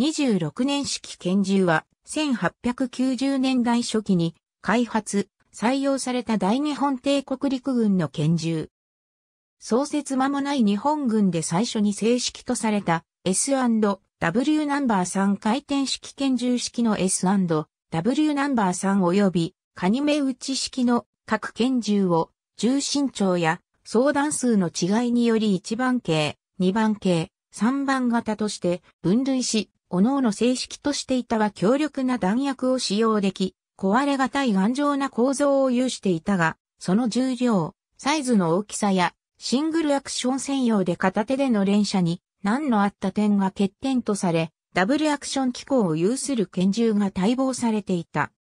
26年式拳銃は1890年代初期に開発、採用された大日本帝国陸軍の拳銃。創設間もない日本軍で最初に正式とされた S&W ナンバー3回転式拳銃式の S&W ナンバー3及びカニ目打ち式の各拳銃を重心長や相談数の違いにより1番系、2番系、3番型として分類し、各々正式としていたは強力な弾薬を使用でき、壊れがたい頑丈な構造を有していたが、その重量、サイズの大きさや、シングルアクション専用で片手での連射に、何のあった点が欠点とされ、ダブルアクション機構を有する拳銃が待望されていた。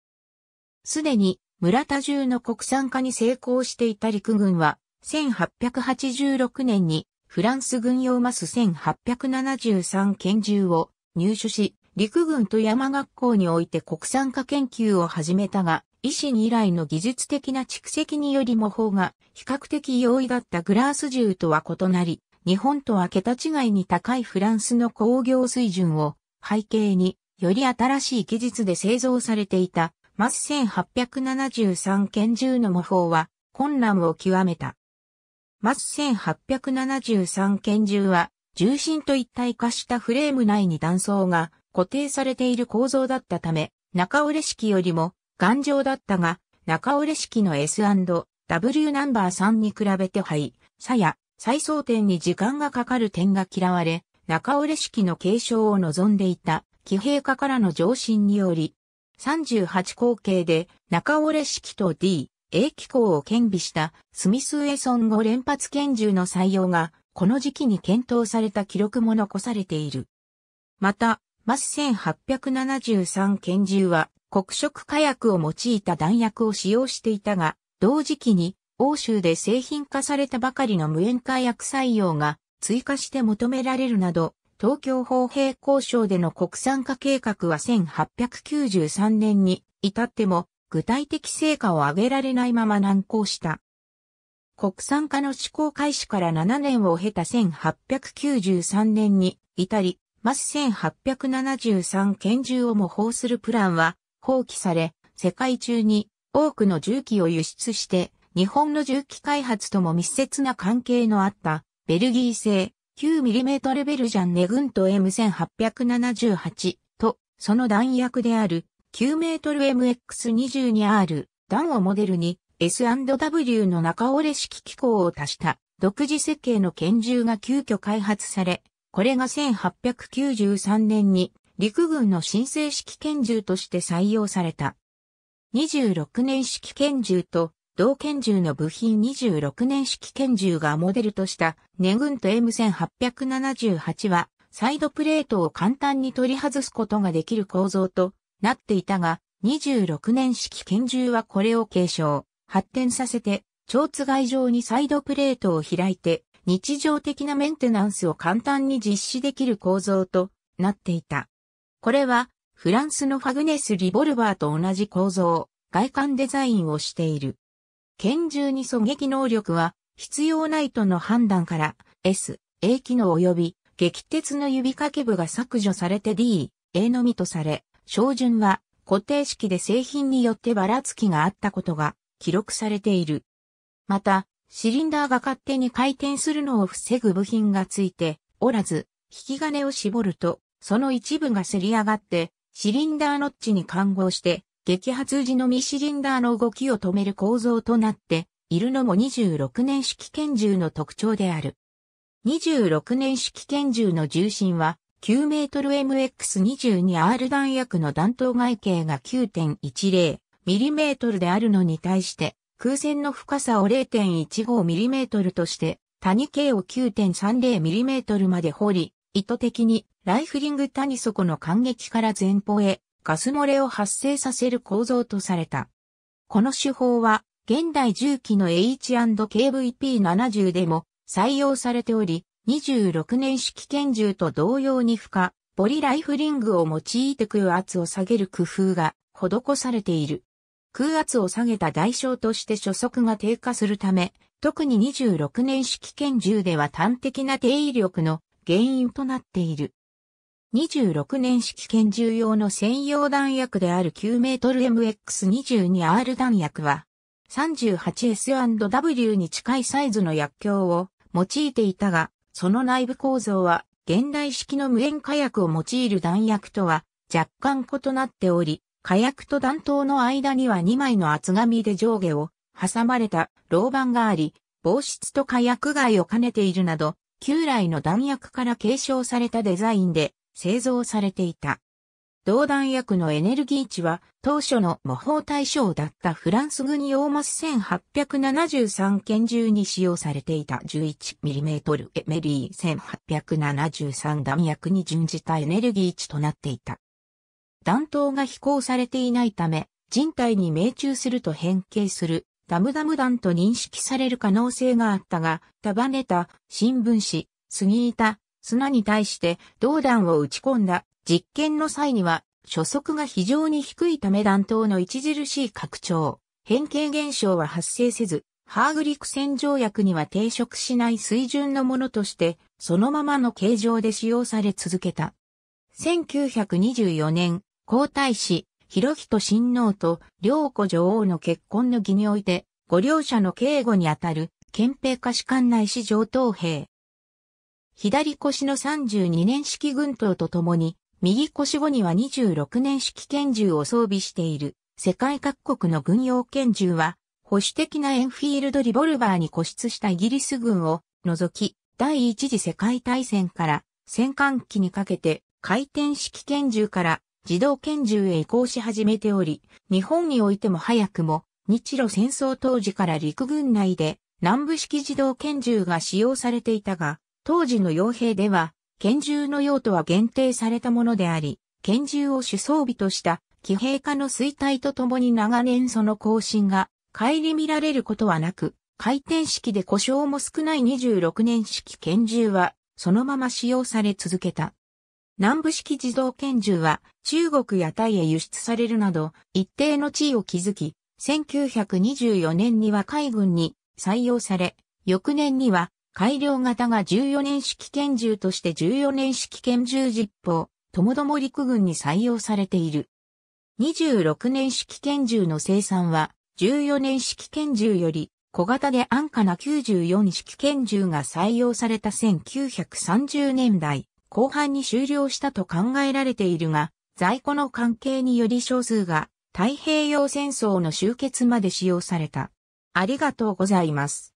すでに、村田銃の国産化に成功していた陸軍は、1886年に、フランス軍用マス1873拳銃を入手し、陸軍と山学校において国産化研究を始めたが、医師に以来の技術的な蓄積により模倣が比較的容易だったグラース銃とは異なり、日本とは桁違いに高いフランスの工業水準を背景により新しい技術で製造されていたマス1873拳銃の模倣は困難を極めた。マス1873拳銃は重心と一体化したフレーム内に断層が固定されている構造だったため、中折れ式よりも頑丈だったが、中折れ式の S&W ナンバー3に比べて灰、さや、再装点に時間がかかる点が嫌われ、中折れ式の継承を望んでいた、騎兵化からの上進により、38口径で中折れ式と D、A 機構を兼備したスミス・ウェソン5連発拳銃の採用がこの時期に検討された記録も残されている。また、マス1873拳銃は黒色火薬を用いた弾薬を使用していたが、同時期に欧州で製品化されたばかりの無塩化薬採用が追加して求められるなど、東京法平交渉での国産化計画は1893年に至っても具体的成果を上げられないまま難航した。国産化の施行開始から7年を経た1893年に至り、マス1873拳銃を模倣するプランは放棄され、世界中に多くの銃器を輸出して、日本の銃器開発とも密接な関係のあった、ベルギー製 9mm ベルジャンネグント M1878 と、その弾薬である9 m m x 2 2 r 弾をモデルに、S&W の中折れ式機構を足した独自設計の拳銃が急遽開発され、これが1893年に陸軍の新制式拳銃として採用された。26年式拳銃と同拳銃の部品26年式拳銃がモデルとしたネグン M1878 はサイドプレートを簡単に取り外すことができる構造となっていたが、26年式拳銃はこれを継承。発展させて、蝶津外上にサイドプレートを開いて、日常的なメンテナンスを簡単に実施できる構造となっていた。これは、フランスのファグネス・リボルバーと同じ構造、外観デザインをしている。拳銃に狙撃能力は必要ないとの判断から S、A 機能及び撃鉄の指掛け部が削除されて D、A のみとされ、照準は固定式で製品によってばらつきがあったことが記録されている。また、シリンダーが勝手に回転するのを防ぐ部品がついておらず、引き金を絞ると、その一部がせり上がって、シリンダーノッチに看合して、激発時のミシリンダーの動きを止める構造となっているのも26年式拳銃の特徴である。26年式拳銃の重心は9メートル MX22R 弾薬の弾頭外径が9.10、ミリメートルであるのに対して、空線の深さを 0.15mm として、谷径を 9.30mm まで掘り、意図的にライフリング谷底の感激から前方へガス漏れを発生させる構造とされた。この手法は、現代重機の H&KVP70 でも採用されており、26年式拳銃と同様に負荷、ボリライフリングを用いて空圧を下げる工夫が施されている。空圧を下げた代償として初速が低下するため、特に26年式拳銃では端的な低威力の原因となっている。26年式拳銃用の専用弾薬である9ト m MX22R 弾薬は 38S&W に近いサイズの薬莢を用いていたが、その内部構造は現代式の無塩火薬を用いる弾薬とは若干異なっており、火薬と弾頭の間には2枚の厚紙で上下を挟まれた牢板があり、防湿と火薬害を兼ねているなど、旧来の弾薬から継承されたデザインで製造されていた。同弾薬のエネルギー値は当初の模倣対象だったフランス軍用マス1873拳銃に使用されていた 11mm エメリー1873弾薬に準じたエネルギー値となっていた。弾頭が飛行されていないため、人体に命中すると変形する、ダムダム弾と認識される可能性があったが、束ねた新聞紙、杉板、砂に対して銅弾を打ち込んだ実験の際には、初速が非常に低いため弾頭の著しい拡張、変形現象は発生せず、ハーグリク戦条約には抵触しない水準のものとして、そのままの形状で使用され続けた。1924年、皇太子、広仁親王と良子女王の結婚の儀において、ご両者の警護にあたる、憲兵下士官内史上等兵。左腰の32年式軍刀とともに、右腰後には26年式拳銃を装備している、世界各国の軍用拳銃は、保守的なエンフィールドリボルバーに固執したイギリス軍を除き、第一次世界大戦から戦艦機にかけて回転式拳銃から自動拳銃へ移行し始めており、日本においても早くも日露戦争当時から陸軍内で南部式自動拳銃が使用されていたが、当時の傭兵では拳銃の用途は限定されたものであり、拳銃を主装備とした騎兵化の衰退とともに長年その更新が帰り見られることはなく、回転式で故障も少ない26年式拳銃はそのまま使用され続けた。南部式自動拳銃は中国やタイへ輸出されるなど一定の地位を築き、1924年には海軍に採用され、翌年には改良型が14年式拳銃として14年式拳銃実報、ともども陸軍に採用されている。26年式拳銃の生産は14年式拳銃より小型で安価な94式拳銃が採用された1930年代、後半に終了したと考えられているが、在庫の関係により少数が太平洋戦争の終結まで使用された。ありがとうございます。